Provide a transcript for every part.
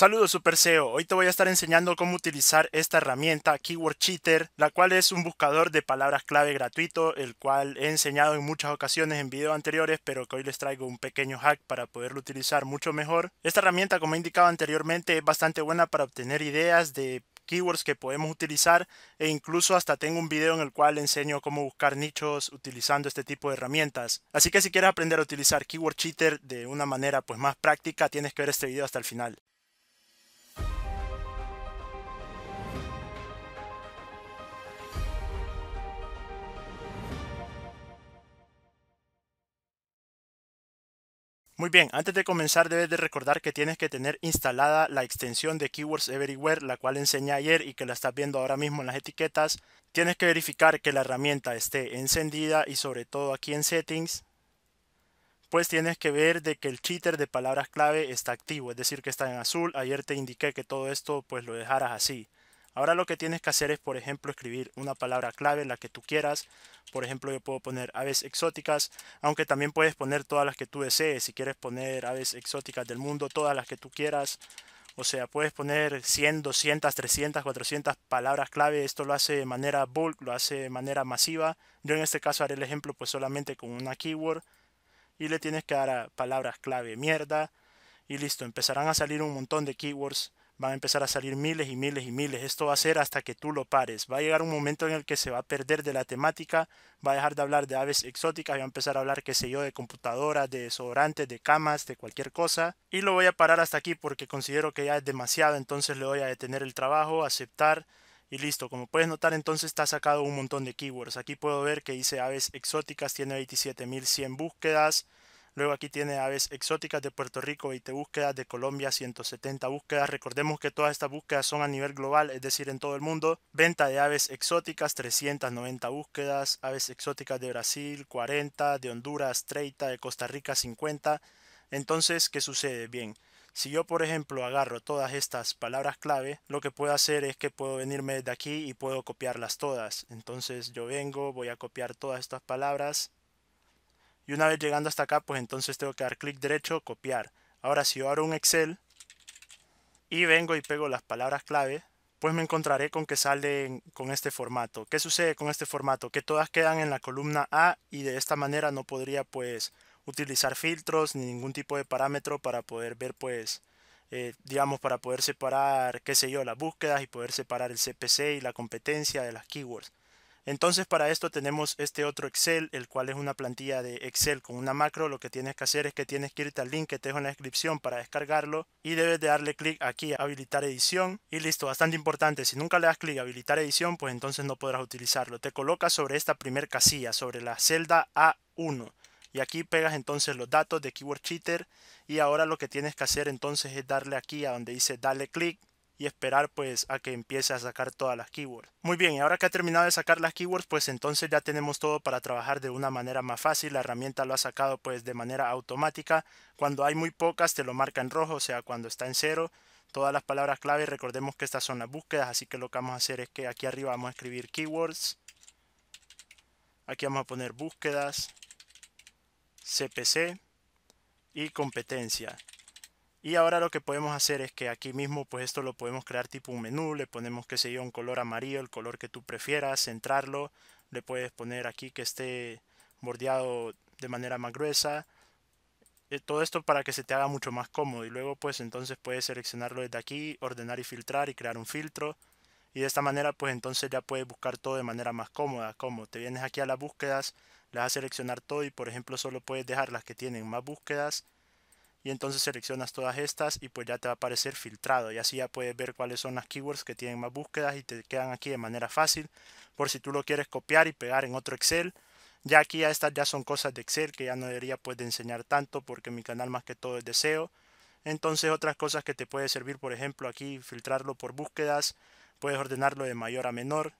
Saludos Super SEO, hoy te voy a estar enseñando cómo utilizar esta herramienta Keyword Cheater, la cual es un buscador de palabras clave gratuito, el cual he enseñado en muchas ocasiones en videos anteriores, pero que hoy les traigo un pequeño hack para poderlo utilizar mucho mejor. Esta herramienta, como he indicado anteriormente, es bastante buena para obtener ideas de keywords que podemos utilizar e incluso hasta tengo un video en el cual enseño cómo buscar nichos utilizando este tipo de herramientas. Así que si quieres aprender a utilizar Keyword Cheater de una manera pues más práctica, tienes que ver este video hasta el final. Muy bien, antes de comenzar debes de recordar que tienes que tener instalada la extensión de Keywords Everywhere, la cual enseñé ayer y que la estás viendo ahora mismo en las etiquetas. Tienes que verificar que la herramienta esté encendida y sobre todo aquí en Settings, pues tienes que ver de que el cheater de palabras clave está activo, es decir que está en azul. Ayer te indiqué que todo esto pues lo dejaras así. Ahora lo que tienes que hacer es, por ejemplo, escribir una palabra clave, la que tú quieras. Por ejemplo, yo puedo poner aves exóticas, aunque también puedes poner todas las que tú desees. Si quieres poner aves exóticas del mundo, todas las que tú quieras. O sea, puedes poner 100, 200, 300, 400 palabras clave. Esto lo hace de manera bulk, lo hace de manera masiva. Yo en este caso haré el ejemplo pues solamente con una keyword. Y le tienes que dar a palabras clave mierda. Y listo, empezarán a salir un montón de keywords van a empezar a salir miles y miles y miles. Esto va a ser hasta que tú lo pares. Va a llegar un momento en el que se va a perder de la temática, va a dejar de hablar de aves exóticas y va a empezar a hablar, qué sé yo, de computadoras, de desodorantes, de camas, de cualquier cosa. Y lo voy a parar hasta aquí porque considero que ya es demasiado, entonces le voy a detener el trabajo, aceptar. Y listo, como puedes notar entonces está sacado un montón de keywords. Aquí puedo ver que dice aves exóticas, tiene 27.100 búsquedas, Luego aquí tiene aves exóticas de Puerto Rico, 20 búsquedas, de Colombia 170 búsquedas. Recordemos que todas estas búsquedas son a nivel global, es decir, en todo el mundo. Venta de aves exóticas, 390 búsquedas. Aves exóticas de Brasil, 40. De Honduras, 30. De Costa Rica, 50. Entonces, ¿qué sucede? Bien, si yo, por ejemplo, agarro todas estas palabras clave, lo que puedo hacer es que puedo venirme de aquí y puedo copiarlas todas. Entonces yo vengo, voy a copiar todas estas palabras y una vez llegando hasta acá, pues entonces tengo que dar clic derecho, copiar. Ahora si yo abro un Excel y vengo y pego las palabras clave, pues me encontraré con que salen con este formato. ¿Qué sucede con este formato? Que todas quedan en la columna A y de esta manera no podría pues utilizar filtros ni ningún tipo de parámetro para poder ver pues eh, digamos para poder separar qué sé yo las búsquedas y poder separar el CPC y la competencia de las keywords entonces para esto tenemos este otro Excel, el cual es una plantilla de Excel con una macro. Lo que tienes que hacer es que tienes que irte al link que te dejo en la descripción para descargarlo y debes de darle clic aquí a habilitar edición y listo, bastante importante. Si nunca le das clic a habilitar edición, pues entonces no podrás utilizarlo. Te colocas sobre esta primer casilla, sobre la celda A1 y aquí pegas entonces los datos de Keyword Cheater y ahora lo que tienes que hacer entonces es darle aquí a donde dice dale clic y esperar pues a que empiece a sacar todas las keywords. Muy bien, y ahora que ha terminado de sacar las keywords, pues entonces ya tenemos todo para trabajar de una manera más fácil. La herramienta lo ha sacado pues de manera automática. Cuando hay muy pocas te lo marca en rojo, o sea, cuando está en cero. Todas las palabras clave, recordemos que estas son las búsquedas, así que lo que vamos a hacer es que aquí arriba vamos a escribir keywords. Aquí vamos a poner búsquedas, CPC y competencia. Y ahora lo que podemos hacer es que aquí mismo pues esto lo podemos crear tipo un menú, le ponemos que se yo un color amarillo, el color que tú prefieras, centrarlo, le puedes poner aquí que esté bordeado de manera más gruesa, eh, todo esto para que se te haga mucho más cómodo y luego pues entonces puedes seleccionarlo desde aquí, ordenar y filtrar y crear un filtro y de esta manera pues entonces ya puedes buscar todo de manera más cómoda, como te vienes aquí a las búsquedas, las vas a seleccionar todo y por ejemplo solo puedes dejar las que tienen más búsquedas y entonces seleccionas todas estas y pues ya te va a aparecer filtrado y así ya puedes ver cuáles son las keywords que tienen más búsquedas y te quedan aquí de manera fácil por si tú lo quieres copiar y pegar en otro Excel ya aquí a estas ya son cosas de Excel que ya no debería pues enseñar tanto porque mi canal más que todo es deseo entonces otras cosas que te puede servir por ejemplo aquí filtrarlo por búsquedas puedes ordenarlo de mayor a menor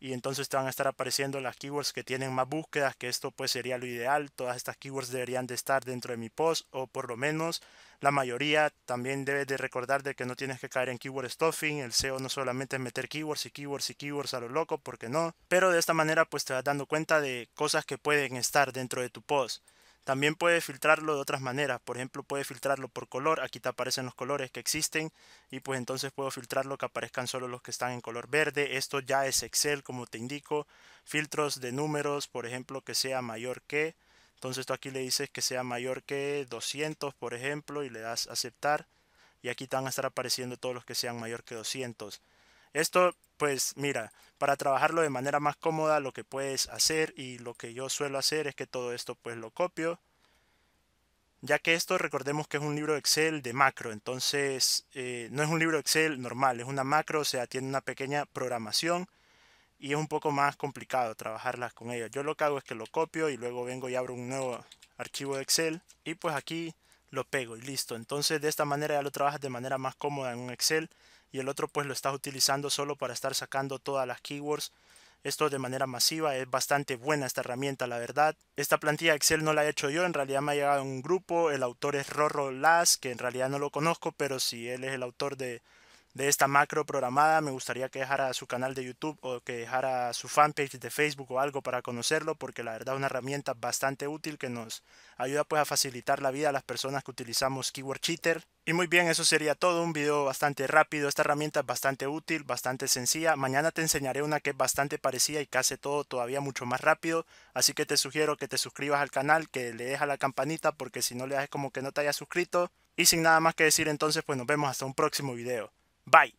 y entonces te van a estar apareciendo las keywords que tienen más búsquedas, que esto pues sería lo ideal, todas estas keywords deberían de estar dentro de mi post o por lo menos la mayoría, también debes de recordar de que no tienes que caer en keyword stuffing, el SEO no solamente es meter keywords y keywords y keywords a lo loco, porque no, pero de esta manera pues te vas dando cuenta de cosas que pueden estar dentro de tu post. También puede filtrarlo de otras maneras, por ejemplo puede filtrarlo por color, aquí te aparecen los colores que existen y pues entonces puedo filtrarlo que aparezcan solo los que están en color verde, esto ya es Excel como te indico, filtros de números, por ejemplo que sea mayor que, entonces tú aquí le dices que sea mayor que 200 por ejemplo y le das aceptar y aquí te van a estar apareciendo todos los que sean mayor que 200. Esto, pues mira, para trabajarlo de manera más cómoda, lo que puedes hacer y lo que yo suelo hacer es que todo esto pues lo copio. Ya que esto recordemos que es un libro Excel de macro, entonces eh, no es un libro Excel normal, es una macro, o sea, tiene una pequeña programación y es un poco más complicado trabajarlas con ella. Yo lo que hago es que lo copio y luego vengo y abro un nuevo archivo de Excel y pues aquí lo pego y listo. Entonces de esta manera ya lo trabajas de manera más cómoda en un Excel y el otro pues lo estás utilizando solo para estar sacando todas las keywords. Esto de manera masiva es bastante buena esta herramienta, la verdad. Esta plantilla Excel no la he hecho yo, en realidad me ha llegado un grupo. El autor es Rorro Las, que en realidad no lo conozco, pero si él es el autor de, de esta macro programada. Me gustaría que dejara su canal de YouTube o que dejara su fanpage de Facebook o algo para conocerlo, porque la verdad es una herramienta bastante útil que nos ayuda pues a facilitar la vida a las personas que utilizamos Keyword Cheater. Y muy bien, eso sería todo, un video bastante rápido, esta herramienta es bastante útil, bastante sencilla, mañana te enseñaré una que es bastante parecida y que hace todo todavía mucho más rápido, así que te sugiero que te suscribas al canal, que le dejas la campanita porque si no le das como que no te hayas suscrito, y sin nada más que decir entonces pues nos vemos hasta un próximo video. Bye.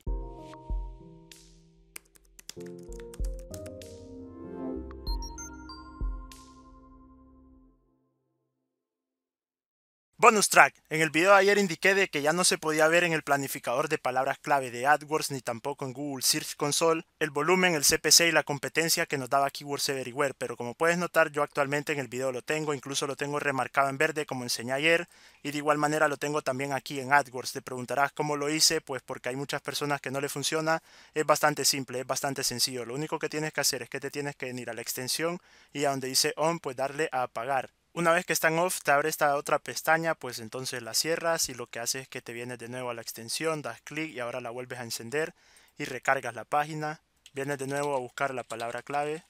Bonus track. En el video de ayer indiqué de que ya no se podía ver en el planificador de palabras clave de AdWords ni tampoco en Google Search Console el volumen, el CPC y la competencia que nos daba Keywords Everywhere, pero como puedes notar yo actualmente en el video lo tengo, incluso lo tengo remarcado en verde como enseñé ayer y de igual manera lo tengo también aquí en AdWords. Te preguntarás cómo lo hice, pues porque hay muchas personas que no le funciona, es bastante simple, es bastante sencillo. Lo único que tienes que hacer es que te tienes que venir a la extensión y a donde dice on pues darle a apagar una vez que están off, te abre esta otra pestaña, pues entonces la cierras y lo que hace es que te vienes de nuevo a la extensión, das clic y ahora la vuelves a encender y recargas la página. Vienes de nuevo a buscar la palabra clave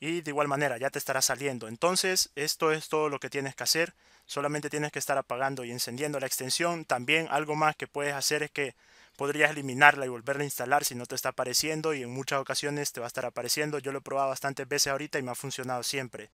y de igual manera ya te estará saliendo. Entonces esto es todo lo que tienes que hacer. Solamente tienes que estar apagando y encendiendo la extensión. También algo más que puedes hacer es que podrías eliminarla y volverla a instalar si no te está apareciendo y en muchas ocasiones te va a estar apareciendo. Yo lo he probado bastantes veces ahorita y me ha funcionado siempre.